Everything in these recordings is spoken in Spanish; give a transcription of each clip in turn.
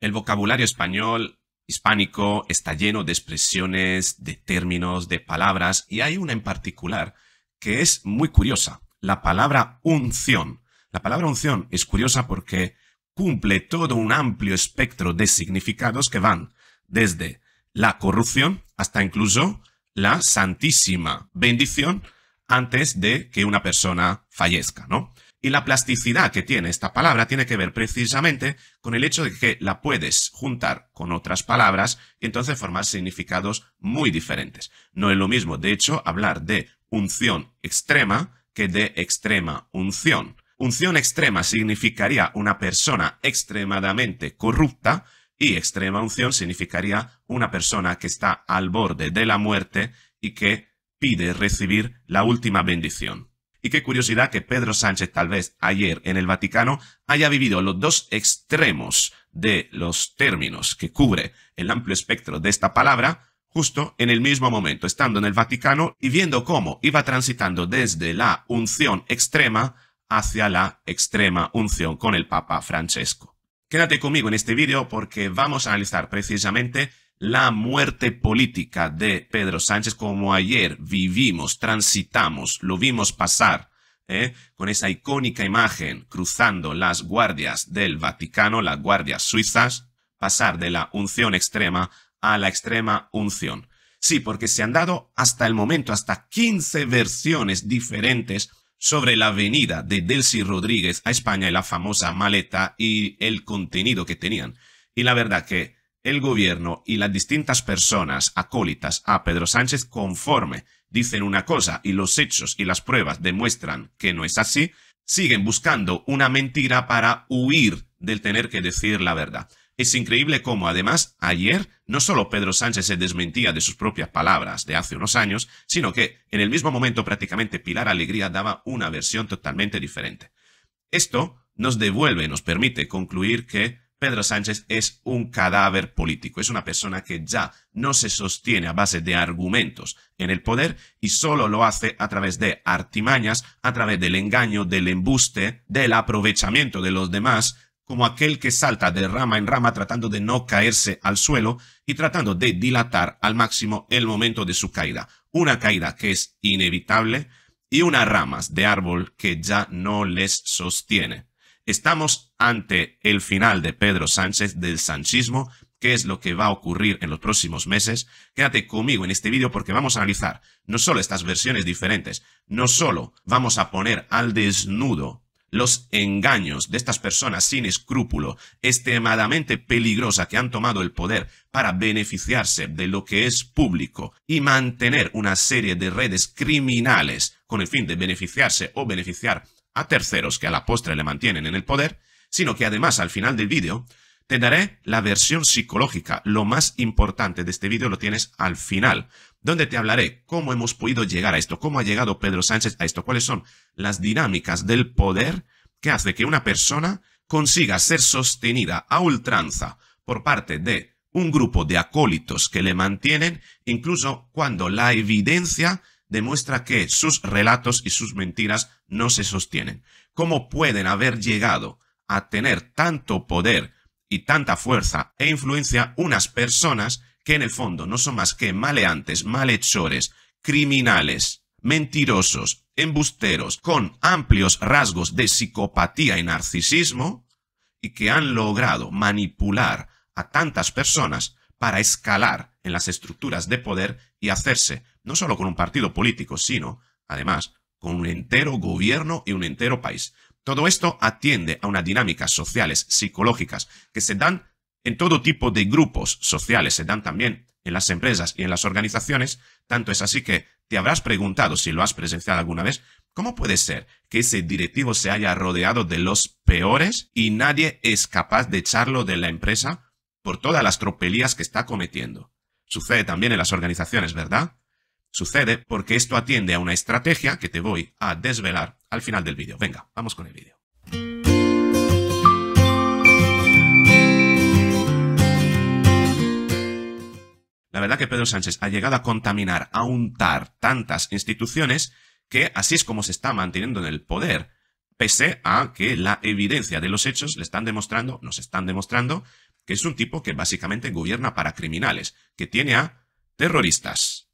El vocabulario español hispánico está lleno de expresiones, de términos, de palabras, y hay una en particular que es muy curiosa, la palabra unción. La palabra unción es curiosa porque cumple todo un amplio espectro de significados que van desde la corrupción hasta incluso la santísima bendición antes de que una persona fallezca, ¿no? Y la plasticidad que tiene esta palabra tiene que ver precisamente con el hecho de que la puedes juntar con otras palabras y entonces formar significados muy diferentes. No es lo mismo, de hecho, hablar de unción extrema que de extrema unción. Unción extrema significaría una persona extremadamente corrupta y extrema unción significaría una persona que está al borde de la muerte y que pide recibir la última bendición. Y qué curiosidad que Pedro Sánchez, tal vez ayer en el Vaticano, haya vivido los dos extremos de los términos que cubre el amplio espectro de esta palabra, justo en el mismo momento, estando en el Vaticano y viendo cómo iba transitando desde la unción extrema hacia la extrema unción con el Papa Francesco. Quédate conmigo en este vídeo porque vamos a analizar precisamente la muerte política de Pedro Sánchez como ayer vivimos, transitamos, lo vimos pasar. ¿eh? con esa icónica imagen cruzando las guardias del Vaticano, las guardias suizas, pasar de la unción extrema a la extrema unción. Sí, porque se han dado hasta el momento hasta 15 versiones diferentes sobre la venida de Delcy Rodríguez a España y la famosa maleta y el contenido que tenían. Y la verdad que el gobierno y las distintas personas acólitas a Pedro Sánchez conforme dicen una cosa y los hechos y las pruebas demuestran que no es así, siguen buscando una mentira para huir del tener que decir la verdad. Es increíble cómo además ayer no solo Pedro Sánchez se desmentía de sus propias palabras de hace unos años, sino que en el mismo momento prácticamente Pilar Alegría daba una versión totalmente diferente. Esto nos devuelve, nos permite concluir que Pedro Sánchez es un cadáver político, es una persona que ya no se sostiene a base de argumentos en el poder y solo lo hace a través de artimañas, a través del engaño, del embuste, del aprovechamiento de los demás, como aquel que salta de rama en rama tratando de no caerse al suelo y tratando de dilatar al máximo el momento de su caída. Una caída que es inevitable y unas ramas de árbol que ya no les sostiene. Estamos ante el final de Pedro Sánchez del sanchismo, que es lo que va a ocurrir en los próximos meses. Quédate conmigo en este vídeo porque vamos a analizar no solo estas versiones diferentes, no solo vamos a poner al desnudo los engaños de estas personas sin escrúpulo, extremadamente peligrosa que han tomado el poder para beneficiarse de lo que es público y mantener una serie de redes criminales con el fin de beneficiarse o beneficiar a terceros que a la postre le mantienen en el poder, sino que además al final del vídeo te daré la versión psicológica. Lo más importante de este vídeo lo tienes al final, donde te hablaré cómo hemos podido llegar a esto, cómo ha llegado Pedro Sánchez a esto, cuáles son las dinámicas del poder que hace que una persona consiga ser sostenida a ultranza por parte de un grupo de acólitos que le mantienen, incluso cuando la evidencia demuestra que sus relatos y sus mentiras no se sostienen. ¿Cómo pueden haber llegado a tener tanto poder y tanta fuerza e influencia unas personas que en el fondo no son más que maleantes, malhechores, criminales, mentirosos, embusteros, con amplios rasgos de psicopatía y narcisismo, y que han logrado manipular a tantas personas para escalar en las estructuras de poder y hacerse no solo con un partido político, sino, además, con un entero gobierno y un entero país. Todo esto atiende a unas dinámicas sociales, psicológicas, que se dan en todo tipo de grupos sociales, se dan también en las empresas y en las organizaciones. Tanto es así que te habrás preguntado, si lo has presenciado alguna vez, ¿cómo puede ser que ese directivo se haya rodeado de los peores y nadie es capaz de echarlo de la empresa por todas las tropelías que está cometiendo? Sucede también en las organizaciones, ¿verdad? Sucede porque esto atiende a una estrategia que te voy a desvelar al final del vídeo. Venga, vamos con el vídeo. La verdad que Pedro Sánchez ha llegado a contaminar, a untar tantas instituciones que así es como se está manteniendo en el poder, pese a que la evidencia de los hechos le están demostrando, nos están demostrando, que es un tipo que básicamente gobierna para criminales, que tiene a terroristas,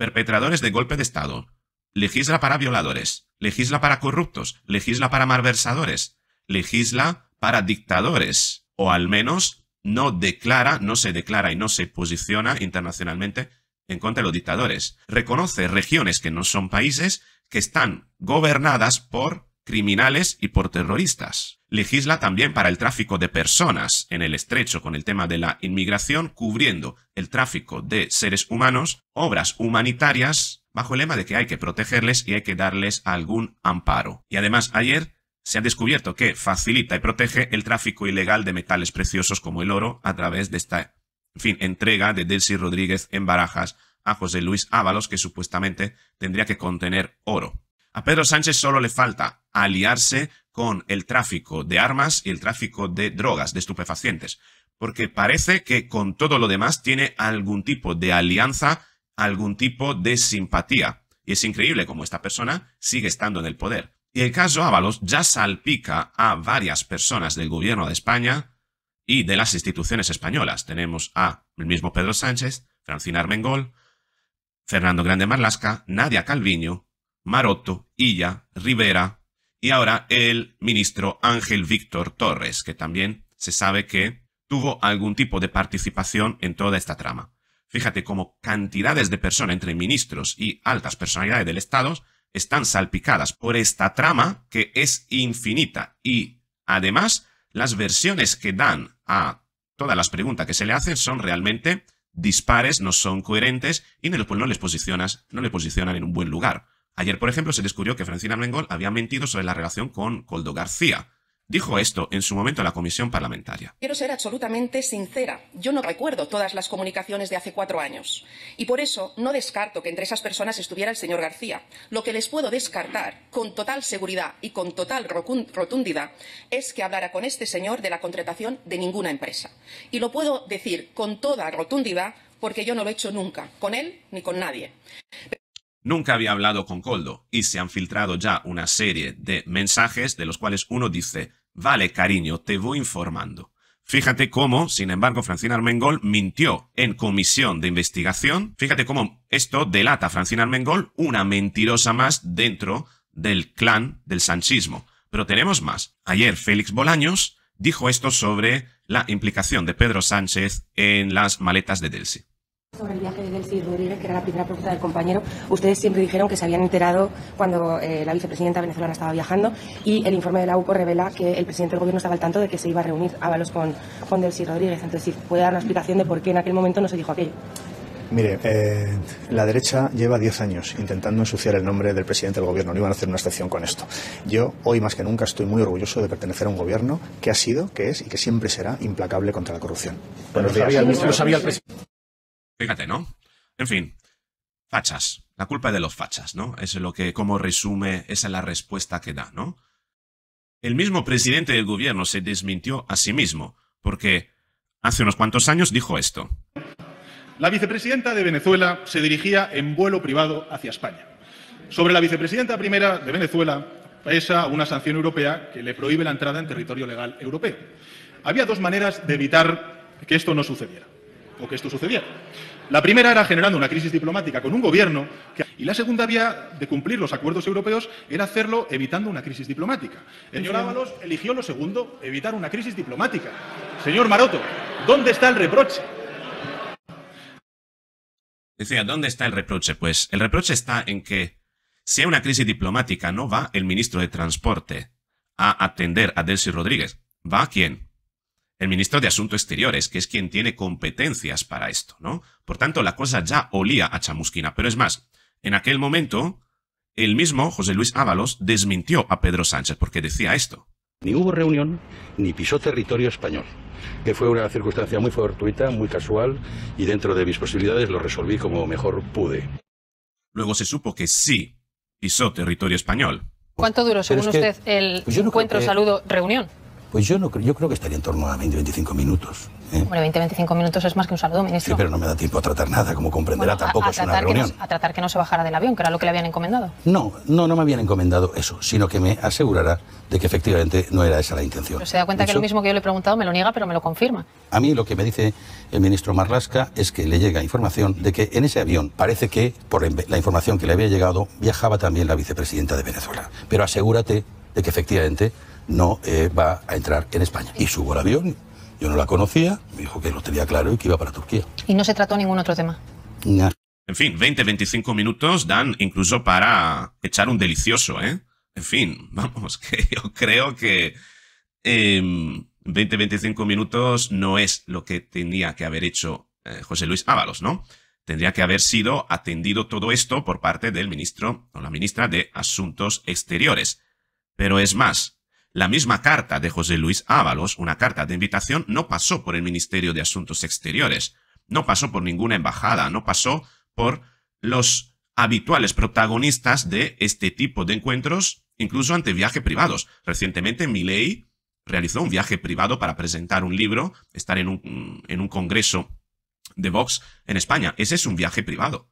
perpetradores de golpe de Estado. Legisla para violadores. Legisla para corruptos. Legisla para malversadores. Legisla para dictadores. O al menos no declara, no se declara y no se posiciona internacionalmente en contra de los dictadores. Reconoce regiones que no son países que están gobernadas por criminales y por terroristas legisla también para el tráfico de personas en el estrecho con el tema de la inmigración, cubriendo el tráfico de seres humanos, obras humanitarias, bajo el lema de que hay que protegerles y hay que darles algún amparo. Y además ayer se ha descubierto que facilita y protege el tráfico ilegal de metales preciosos como el oro a través de esta, en fin, entrega de Delcy Rodríguez en Barajas a José Luis Ábalos, que supuestamente tendría que contener oro. A Pedro Sánchez solo le falta aliarse con el tráfico de armas y el tráfico de drogas, de estupefacientes, porque parece que con todo lo demás tiene algún tipo de alianza, algún tipo de simpatía. Y es increíble cómo esta persona sigue estando en el poder. Y el caso Ábalos ya salpica a varias personas del gobierno de España y de las instituciones españolas. Tenemos a el mismo Pedro Sánchez, Francina Armengol, Fernando Grande Marlasca, Nadia Calviño, Maroto, Illa, Rivera, y ahora el ministro Ángel Víctor Torres, que también se sabe que tuvo algún tipo de participación en toda esta trama. Fíjate cómo cantidades de personas entre ministros y altas personalidades del Estado están salpicadas por esta trama que es infinita y además las versiones que dan a todas las preguntas que se le hacen son realmente dispares, no son coherentes y no les, pues, no les le posicionan en un buen lugar. Ayer, por ejemplo, se descubrió que Francina Mengol había mentido sobre la relación con Coldo García. Dijo esto en su momento en la comisión parlamentaria. Quiero ser absolutamente sincera. Yo no recuerdo todas las comunicaciones de hace cuatro años. Y por eso no descarto que entre esas personas estuviera el señor García. Lo que les puedo descartar con total seguridad y con total rotundidad es que hablara con este señor de la contratación de ninguna empresa. Y lo puedo decir con toda rotundidad porque yo no lo he hecho nunca, con él ni con nadie. Nunca había hablado con Coldo y se han filtrado ya una serie de mensajes de los cuales uno dice, vale cariño, te voy informando. Fíjate cómo, sin embargo, Francina Armengol mintió en comisión de investigación. Fíjate cómo esto delata a Francina Armengol, una mentirosa más dentro del clan del sanchismo. Pero tenemos más. Ayer Félix Bolaños dijo esto sobre la implicación de Pedro Sánchez en las maletas de Delsi. Sobre el viaje de Delcy Rodríguez, que era la primera propuesta del compañero, ustedes siempre dijeron que se habían enterado cuando eh, la vicepresidenta venezolana estaba viajando y el informe de la UCO revela que el presidente del gobierno estaba al tanto de que se iba a reunir Ábalos con, con Delcy Rodríguez. Entonces, si puede dar una explicación de por qué en aquel momento no se dijo aquello. Mire, eh, la derecha lleva 10 años intentando ensuciar el nombre del presidente del gobierno. No iban a hacer una excepción con esto. Yo, hoy más que nunca, estoy muy orgulloso de pertenecer a un gobierno que ha sido, que es y que siempre será implacable contra la corrupción. Lo sabía el presidente. Fíjate, ¿no? En fin, fachas. La culpa de los fachas, ¿no? es lo que, como resume, esa es la respuesta que da, ¿no? El mismo presidente del gobierno se desmintió a sí mismo, porque hace unos cuantos años dijo esto. La vicepresidenta de Venezuela se dirigía en vuelo privado hacia España. Sobre la vicepresidenta primera de Venezuela pesa una sanción europea que le prohíbe la entrada en territorio legal europeo. Había dos maneras de evitar que esto no sucediera o que esto sucediera. La primera era generando una crisis diplomática con un gobierno que... y la segunda vía de cumplir los acuerdos europeos era hacerlo evitando una crisis diplomática. El señor Ábalos eligió lo segundo, evitar una crisis diplomática. Señor Maroto, ¿dónde está el reproche? Decía, ¿dónde está el reproche? Pues el reproche está en que si hay una crisis diplomática no va el ministro de Transporte a atender a Delcy Rodríguez, va a quién? el ministro de Asuntos Exteriores, que es quien tiene competencias para esto, ¿no? Por tanto, la cosa ya olía a chamusquina. Pero es más, en aquel momento, el mismo José Luis Ábalos desmintió a Pedro Sánchez porque decía esto. Ni hubo reunión, ni pisó territorio español, que fue una circunstancia muy fortuita, muy casual, y dentro de mis posibilidades lo resolví como mejor pude. Luego se supo que sí pisó territorio español. ¿Cuánto duró, según usted, el pues encuentro, saludo, reunión? Pues yo, no, yo creo que estaría en torno a 20-25 minutos. ¿eh? Bueno, 20-25 minutos es más que un saludo, ministro. Sí, pero no me da tiempo a tratar nada, como comprenderá, tampoco a, es una reunión. a tratar que no se bajara del avión, que era lo que le habían encomendado. No, no, no me habían encomendado eso, sino que me asegurara de que efectivamente no era esa la intención. se da cuenta que lo mismo que yo le he preguntado me lo niega, pero me lo confirma. A mí lo que me dice el ministro Marlasca es que le llega información de que en ese avión parece que, por la información que le había llegado, viajaba también la vicepresidenta de Venezuela. Pero asegúrate de que efectivamente no eh, va a entrar en España. Y subo al avión, yo no la conocía, me dijo que lo tenía claro y que iba para Turquía. ¿Y no se trató ningún otro tema? En fin, 20-25 minutos dan incluso para echar un delicioso, ¿eh? En fin, vamos, que yo creo que eh, em, 20-25 minutos no es lo que tenía que haber hecho eh, José Luis Ábalos, ¿no? Tendría que haber sido atendido todo esto por parte del ministro o la ministra de Asuntos Exteriores. Pero es más, la misma carta de José Luis Ábalos, una carta de invitación, no pasó por el Ministerio de Asuntos Exteriores, no pasó por ninguna embajada, no pasó por los habituales protagonistas de este tipo de encuentros, incluso ante viajes privados. Recientemente Milei realizó un viaje privado para presentar un libro, estar en un, en un congreso de Vox en España. Ese es un viaje privado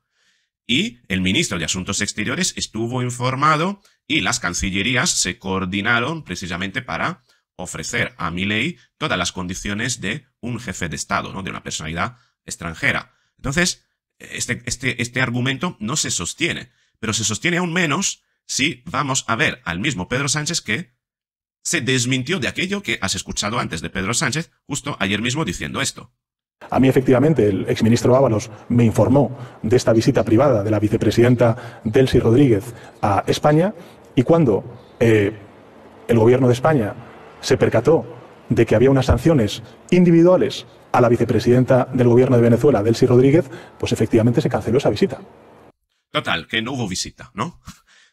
y el ministro de Asuntos Exteriores estuvo informado y las cancillerías se coordinaron precisamente para ofrecer a Milley todas las condiciones de un jefe de Estado, ¿no? de una personalidad extranjera. Entonces, este, este, este argumento no se sostiene, pero se sostiene aún menos si vamos a ver al mismo Pedro Sánchez que se desmintió de aquello que has escuchado antes de Pedro Sánchez, justo ayer mismo diciendo esto. A mí, efectivamente, el exministro Ábalos me informó de esta visita privada de la vicepresidenta Delcy Rodríguez a España y cuando eh, el gobierno de España se percató de que había unas sanciones individuales a la vicepresidenta del gobierno de Venezuela, Delcy Rodríguez, pues efectivamente se canceló esa visita. Total, que no hubo visita, ¿no?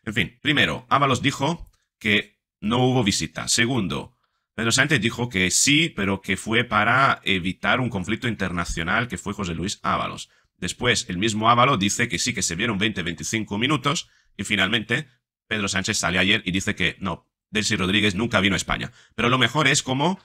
En fin, primero, Ábalos dijo que no hubo visita. Segundo, Pedro Sánchez dijo que sí, pero que fue para evitar un conflicto internacional que fue José Luis Ábalos. Después, el mismo Ábalos dice que sí, que se vieron 20-25 minutos. Y finalmente, Pedro Sánchez sale ayer y dice que no, Delcy Rodríguez nunca vino a España. Pero lo mejor es como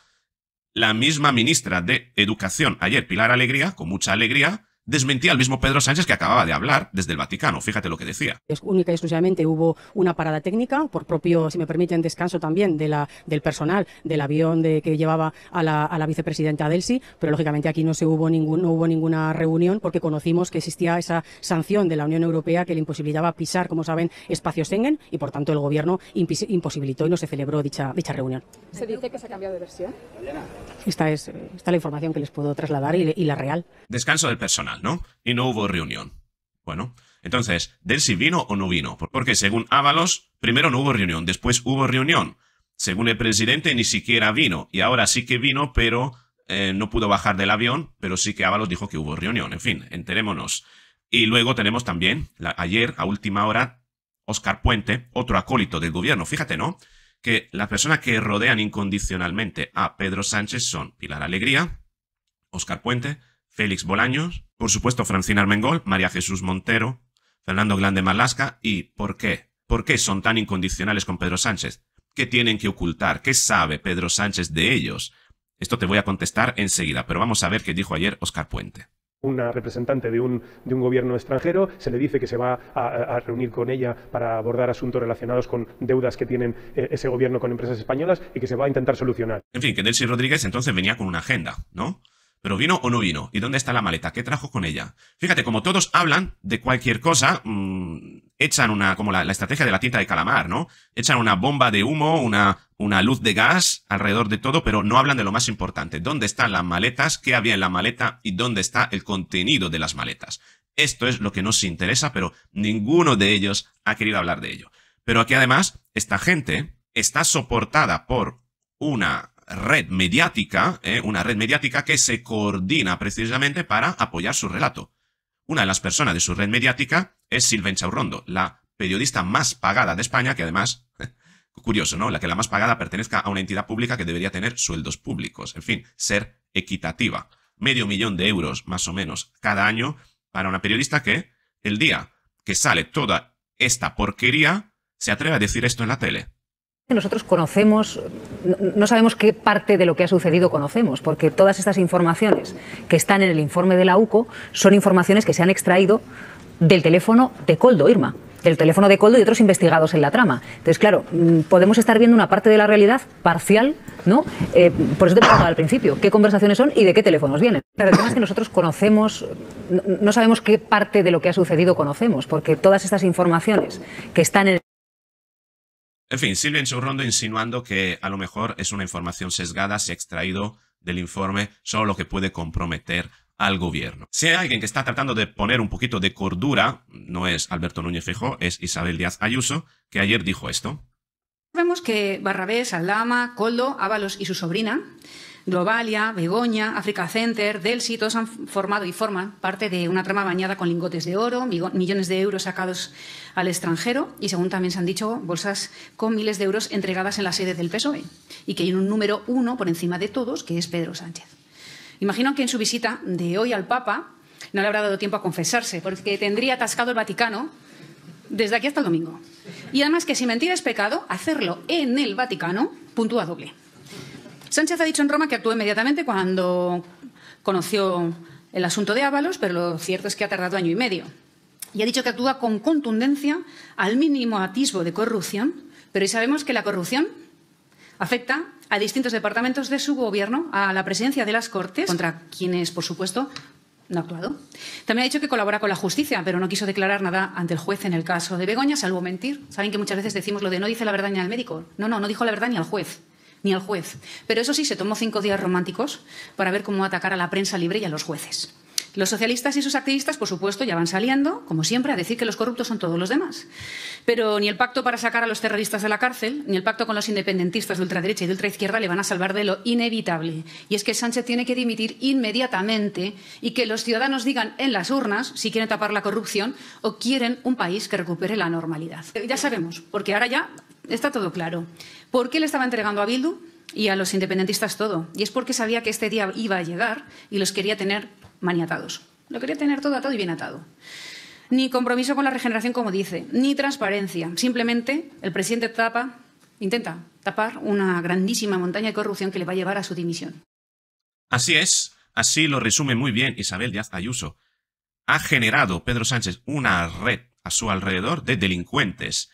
la misma ministra de Educación ayer, Pilar Alegría, con mucha alegría, desmentía al mismo Pedro Sánchez que acababa de hablar desde el Vaticano. Fíjate lo que decía. Es única y exclusivamente hubo una parada técnica, por propio, si me permiten, descanso también de del personal del avión de, que llevaba a la, a la vicepresidenta Delsi, pero lógicamente aquí no, se hubo ningún, hubo ninguna reunión porque conocimos que existía esa sanción de la Unión Europea que le imposibilitaba pisar, como saben, espacios Schengen y por tanto el gobierno imposibilitó y no se celebró dicha, dicha reunión. ¿Se dice que se ha cambiado de versión? Esta es, eh, la información que les puedo trasladar y la real. Descanso del personal. ¿no? Y no hubo reunión. Bueno, entonces, Delsi vino o no vino, porque según Ábalos, primero no hubo reunión, después hubo reunión. Según el presidente, ni siquiera vino, y ahora sí que vino, pero eh, no pudo bajar del avión, pero sí que Ábalos dijo que hubo reunión. En fin, enterémonos. Y luego tenemos también, ayer, a última hora, Oscar Puente, otro acólito del gobierno. Fíjate, ¿no? Que las personas que rodean incondicionalmente a Pedro Sánchez son Pilar Alegría, Oscar Puente, Félix Bolaños, por supuesto Francina Armengol, María Jesús Montero, Fernando Glande Malasca y ¿por qué? ¿Por qué son tan incondicionales con Pedro Sánchez? ¿Qué tienen que ocultar? ¿Qué sabe Pedro Sánchez de ellos? Esto te voy a contestar enseguida, pero vamos a ver qué dijo ayer Oscar Puente una representante de un, de un, gobierno extranjero, se le dice que se va a, reunir con ella para abordar asuntos relacionados con deudas que tienen eh, ese gobierno con empresas españolas y que se va a intentar solucionar. En fin, que Delcy Rodríguez entonces venía con una agenda, ¿no? ¿Pero vino o no vino? ¿Y dónde está la maleta? ¿Qué trajo con ella? Fíjate, como todos hablan de cualquier cosa, mm, echan una, como la, la, estrategia de la tinta de calamar, ¿no? Echan una bomba de humo, una, una luz de gas alrededor de todo, pero no hablan de lo más importante. ¿Dónde están las maletas? ¿Qué había en la maleta? ¿Y dónde está el contenido de las maletas? Esto es lo que nos interesa, pero ninguno de ellos ha querido hablar de ello. Pero aquí además, esta gente está soportada por una red mediática, eh, una red mediática que se coordina precisamente para apoyar su relato. Una de las personas de su red mediática es Silven Chaurondo, la periodista más pagada de España, que además, curioso, ¿no? La que la más pagada pertenezca a una entidad pública que debería tener sueldos públicos. En fin, ser equitativa. Medio millón de euros, más o menos, cada año para una periodista que, el día que sale toda esta porquería, se atreve a decir esto en la tele. Nosotros conocemos, no sabemos qué parte de lo que ha sucedido conocemos, porque todas estas informaciones que están en el informe de la UCO son informaciones que se han extraído del teléfono de Coldo, Irma, del teléfono de Coldo y otros investigados en la trama. Entonces, claro, mm, podemos estar viendo una parte de la realidad parcial, ¿no? Eh, por eso te preguntaba al principio, ¿qué conversaciones son y de qué teléfonos vienen? Pero el tema es que nosotros conocemos, no sabemos qué parte de lo que ha sucedido conocemos, porque todas estas informaciones que están en el en fin, Silvia ronda insinuando que a lo mejor es una información sesgada, se ha extraído del informe solo lo que puede comprometer al gobierno. Si hay alguien que está tratando de poner un poquito de cordura, no es Alberto Núñez fijo es Isabel Díaz Ayuso, que ayer dijo esto. Vemos que Barrabés, Aldama, Coldo, Ábalos y su sobrina Globalia, Begoña, Africa Center, Delsi, todos han formado y forman parte de una trama bañada con lingotes de oro, millones de euros sacados al extranjero y, según también se han dicho, bolsas con miles de euros entregadas en las sedes del PSOE y que hay un número uno por encima de todos, que es Pedro Sánchez. Imagino que en su visita de hoy al Papa no le habrá dado tiempo a confesarse, porque tendría atascado el Vaticano desde aquí hasta el domingo. Y además que si mentir es pecado, hacerlo en el Vaticano puntúa doble. Sánchez ha dicho en Roma que actuó inmediatamente cuando conoció el asunto de Ábalos, pero lo cierto es que ha tardado año y medio. Y ha dicho que actúa con contundencia al mínimo atisbo de corrupción, pero sabemos que la corrupción afecta a distintos departamentos de su gobierno, a la presidencia de las Cortes, contra quienes, por supuesto, no ha actuado. También ha dicho que colabora con la justicia, pero no quiso declarar nada ante el juez en el caso de Begoña, salvo mentir. Saben que muchas veces decimos lo de no dice la verdad ni al médico. No, no, no dijo la verdad ni al juez ni al juez. Pero eso sí, se tomó cinco días románticos para ver cómo atacar a la prensa libre y a los jueces. Los socialistas y sus activistas, por supuesto, ya van saliendo, como siempre, a decir que los corruptos son todos los demás. Pero ni el pacto para sacar a los terroristas de la cárcel, ni el pacto con los independentistas de ultraderecha y de ultraizquierda le van a salvar de lo inevitable. Y es que Sánchez tiene que dimitir inmediatamente y que los ciudadanos digan en las urnas si quieren tapar la corrupción o quieren un país que recupere la normalidad. Ya sabemos, porque ahora ya está todo claro. ¿Por qué le estaba entregando a Bildu y a los independentistas todo? Y es porque sabía que este día iba a llegar y los quería tener maniatados. Lo quería tener todo atado y bien atado. Ni compromiso con la regeneración, como dice, ni transparencia. Simplemente el presidente tapa, intenta tapar una grandísima montaña de corrupción que le va a llevar a su dimisión. Así es, así lo resume muy bien Isabel Díaz Ayuso. Ha generado Pedro Sánchez una red a su alrededor de delincuentes,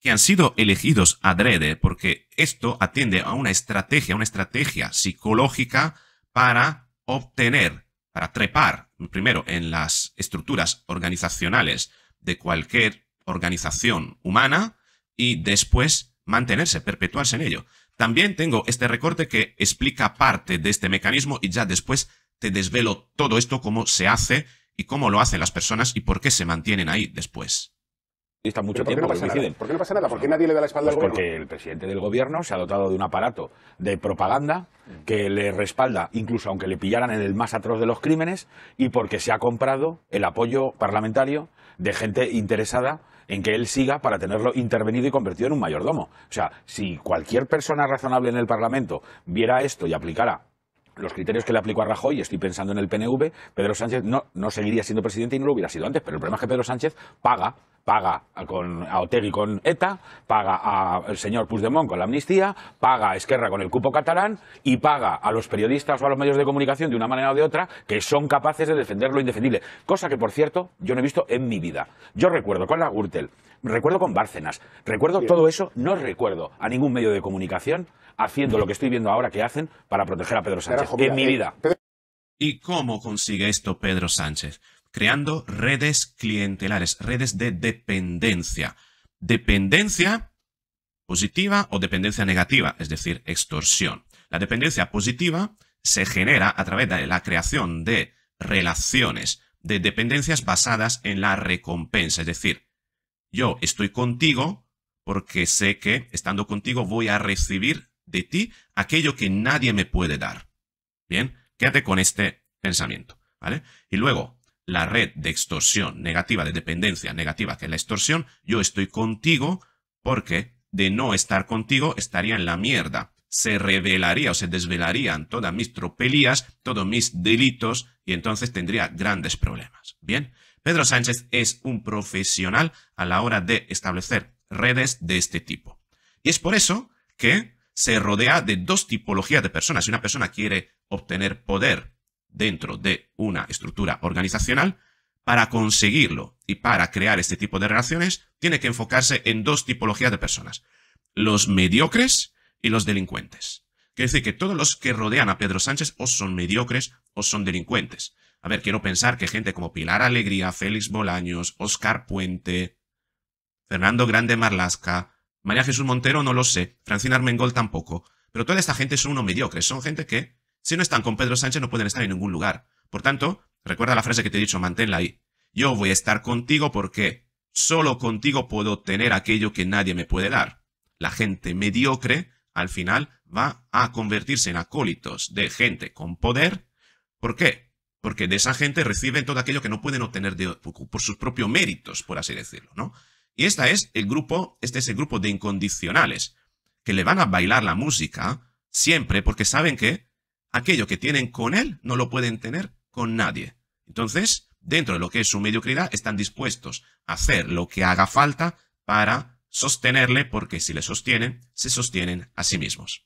que han sido elegidos adrede, porque esto atiende a una estrategia, una estrategia psicológica para obtener, para trepar, primero, en las estructuras organizacionales de cualquier organización humana y después mantenerse, perpetuarse en ello. También tengo este recorte que explica parte de este mecanismo y ya después te desvelo todo esto, cómo se hace y cómo lo hacen las personas y por qué se mantienen ahí después mucho tiempo ¿Por qué no pasa nada? ¿Por qué nadie le da la espalda al pues gobierno? Porque el presidente del gobierno se ha dotado de un aparato de propaganda que le respalda, incluso aunque le pillaran en el más atroz de los crímenes, y porque se ha comprado el apoyo parlamentario de gente interesada en que él siga para tenerlo intervenido y convertido en un mayordomo. O sea, si cualquier persona razonable en el Parlamento viera esto y aplicara los criterios que le aplicó a Rajoy, estoy pensando en el PNV, Pedro Sánchez no, seguiría siendo presidente y no lo hubiera sido antes, pero el problema es que Pedro Sánchez paga paga a, con, a Otegi con ETA, paga al señor Puigdemont con la amnistía, paga a Esquerra con el cupo catalán y paga a los periodistas o a los medios de comunicación de una manera o de otra que son capaces de defender lo indefendible. Cosa que, por cierto, yo no he visto en mi vida. Yo recuerdo con la Gürtel Recuerdo con Bárcenas, recuerdo todo eso, no recuerdo a ningún medio de comunicación haciendo lo que estoy viendo ahora que hacen para proteger a Pedro Sánchez en mi eh, vida. ¿Y cómo consigue esto Pedro Sánchez? Creando redes clientelares, redes de dependencia. Dependencia positiva o dependencia negativa, es decir, extorsión. La dependencia positiva se genera a través de la creación de relaciones, de dependencias basadas en la recompensa, es decir, yo estoy contigo porque sé que estando contigo voy a recibir de ti aquello que nadie me puede dar. Bien, quédate con este pensamiento, ¿vale? Y luego, la red de extorsión negativa, de dependencia negativa, que es la extorsión, yo estoy contigo porque de no estar contigo estaría en la mierda. Se revelaría o se desvelarían todas mis tropelías, todos mis delitos y entonces tendría grandes problemas. Bien, Pedro Sánchez es un profesional a la hora de establecer redes de este tipo. Y es por eso que se rodea de dos tipologías de personas. Si una persona quiere obtener poder dentro de una estructura organizacional, para conseguirlo y para crear este tipo de relaciones, tiene que enfocarse en dos tipologías de personas. Los mediocres y los delincuentes. Quiere decir que todos los que rodean a Pedro Sánchez o son mediocres o son delincuentes. A ver, quiero pensar que gente como Pilar Alegría, Félix Bolaños, Oscar Puente, Fernando Grande Marlasca, María Jesús Montero, no lo sé, Francina Armengol tampoco, pero toda esta gente son unos mediocres, son gente que, si no están con Pedro Sánchez, no pueden estar en ningún lugar. Por tanto, recuerda la frase que te he dicho, manténla ahí. Yo voy a estar contigo porque solo contigo puedo tener aquello que nadie me puede dar. La gente mediocre, al final, va a convertirse en acólitos de gente con poder. ¿Por qué? Porque de esa gente reciben todo aquello que no pueden obtener por sus propios méritos, por así decirlo, ¿no? Y esta es el grupo, este es el grupo de incondicionales, que le van a bailar la música siempre porque saben que aquello que tienen con él no lo pueden tener con nadie. Entonces, dentro de lo que es su mediocridad, están dispuestos a hacer lo que haga falta para sostenerle, porque si le sostienen, se sostienen a sí mismos.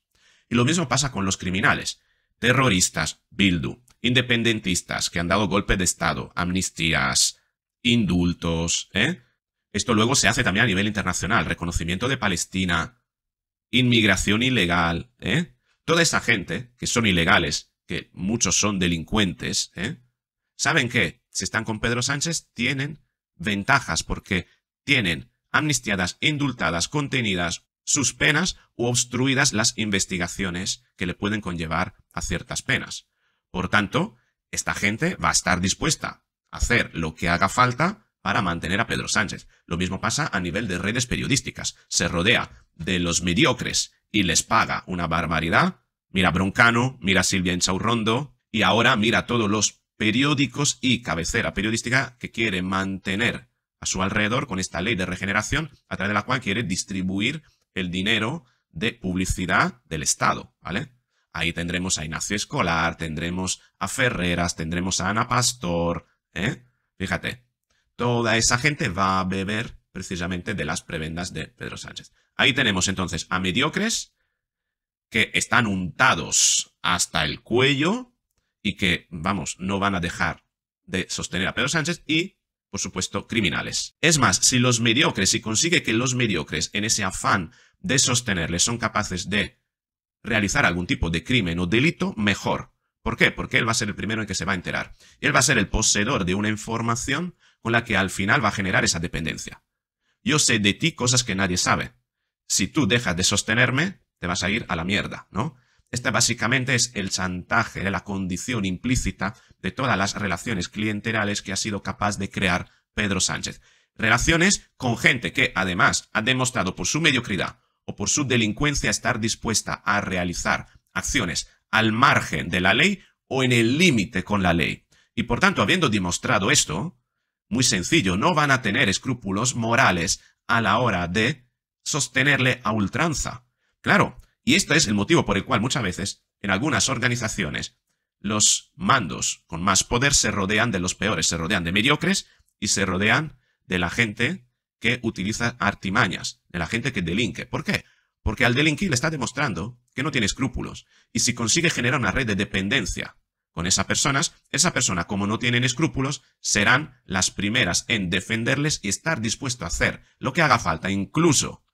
Y lo mismo pasa con los criminales, terroristas, Bildu, independentistas que han dado golpe de Estado, amnistías, indultos, ¿eh? Esto luego se hace también a nivel internacional, reconocimiento de Palestina, inmigración ilegal, ¿eh? Toda esa gente, que son ilegales, que muchos son delincuentes, ¿eh? ¿Saben qué? Si están con Pedro Sánchez, tienen ventajas porque tienen amnistiadas, indultadas, contenidas sus penas u obstruidas las investigaciones que le pueden conllevar a ciertas penas. Por tanto, esta gente va a estar dispuesta a hacer lo que haga falta para mantener a Pedro Sánchez. Lo mismo pasa a nivel de redes periodísticas. Se rodea de los mediocres y les paga una barbaridad. Mira Broncano, mira Silvia Inchaurrondo y ahora mira todos los periódicos y cabecera periodística que quiere mantener a su alrededor con esta ley de regeneración a través de la cual quiere distribuir el dinero de publicidad del Estado, ¿vale? Ahí tendremos a Ignacio Escolar, tendremos a Ferreras, tendremos a Ana Pastor, ¿eh? Fíjate, toda esa gente va a beber precisamente de las prebendas de Pedro Sánchez. Ahí tenemos entonces a mediocres que están untados hasta el cuello y que, vamos, no van a dejar de sostener a Pedro Sánchez y, por supuesto, criminales. Es más, si los mediocres, si consigue que los mediocres, en ese afán de sostenerles, son capaces de realizar algún tipo de crimen o delito, mejor. ¿Por qué? Porque él va a ser el primero en que se va a enterar. él va a ser el poseedor de una información con la que al final va a generar esa dependencia. Yo sé de ti cosas que nadie sabe. Si tú dejas de sostenerme, te vas a ir a la mierda, ¿no? Este básicamente es el chantaje, la condición implícita de todas las relaciones clienterales que ha sido capaz de crear Pedro Sánchez. Relaciones con gente que además ha demostrado por su mediocridad, o por su delincuencia estar dispuesta a realizar acciones al margen de la ley o en el límite con la ley. Y por tanto, habiendo demostrado esto, muy sencillo, no van a tener escrúpulos morales a la hora de sostenerle a ultranza. Claro, y este es el motivo por el cual muchas veces en algunas organizaciones los mandos con más poder se rodean de los peores, se rodean de mediocres y se rodean de la gente que utiliza artimañas, de la gente que delinque. ¿Por qué? Porque al delinquir le está demostrando que no tiene escrúpulos. Y si consigue generar una red de dependencia con esas personas, esa persona, como no tienen escrúpulos, serán las primeras en defenderles y estar dispuesto a hacer lo que haga falta, incluso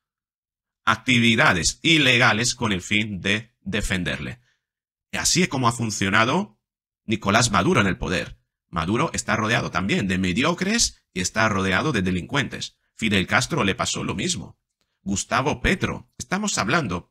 actividades ilegales con el fin de defenderle. Así es como ha funcionado Nicolás Maduro en el poder. Maduro está rodeado también de mediocres y está rodeado de delincuentes. Fidel Castro le pasó lo mismo. Gustavo Petro. Estamos hablando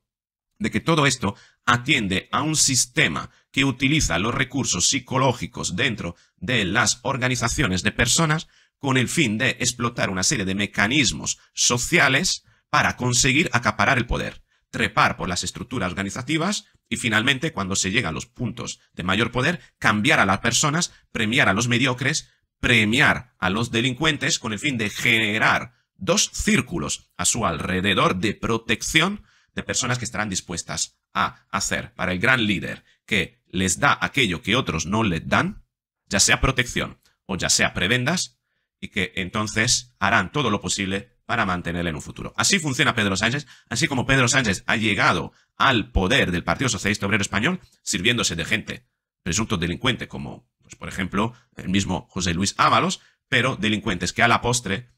de que todo esto atiende a un sistema que utiliza los recursos psicológicos dentro de las organizaciones de personas con el fin de explotar una serie de mecanismos sociales para conseguir acaparar el poder, trepar por las estructuras organizativas y finalmente, cuando se llega a los puntos de mayor poder, cambiar a las personas, premiar a los mediocres, premiar a los delincuentes con el fin de generar dos círculos a su alrededor de protección de personas que estarán dispuestas a hacer para el gran líder que les da aquello que otros no les dan, ya sea protección o ya sea prebendas, y que entonces harán todo lo posible para mantenerle en un futuro. Así funciona Pedro Sánchez, así como Pedro Sánchez ha llegado al poder del Partido Socialista Obrero Español sirviéndose de gente presunto delincuente como, pues, por ejemplo, el mismo José Luis Ábalos, pero delincuentes que a la postre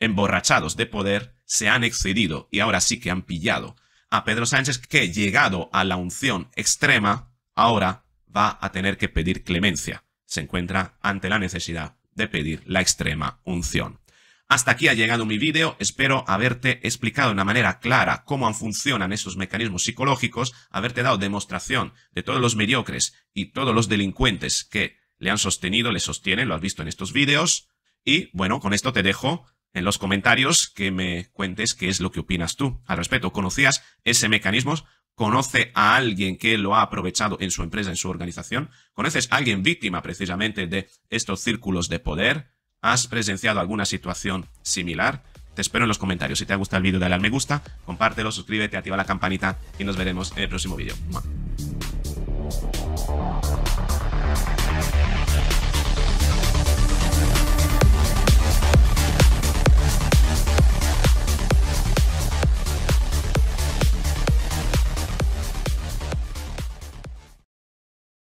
emborrachados de poder, se han excedido y ahora sí que han pillado a Pedro Sánchez que, llegado a la unción extrema, ahora va a tener que pedir clemencia. Se encuentra ante la necesidad de pedir la extrema unción. Hasta aquí ha llegado mi vídeo, espero haberte explicado de una manera clara cómo funcionan esos mecanismos psicológicos, haberte dado demostración de todos los mediocres y todos los delincuentes que le han sostenido, le sostienen, lo has visto en estos vídeos. Y bueno, con esto te dejo en los comentarios que me cuentes qué es lo que opinas tú al respecto. ¿Conocías ese mecanismo? ¿Conoce a alguien que lo ha aprovechado en su empresa, en su organización? ¿Conoces a alguien víctima precisamente de estos círculos de poder? ¿Has presenciado alguna situación similar? Te espero en los comentarios. Si te ha gustado el vídeo, dale al me gusta, compártelo, suscríbete, activa la campanita y nos veremos en el próximo vídeo.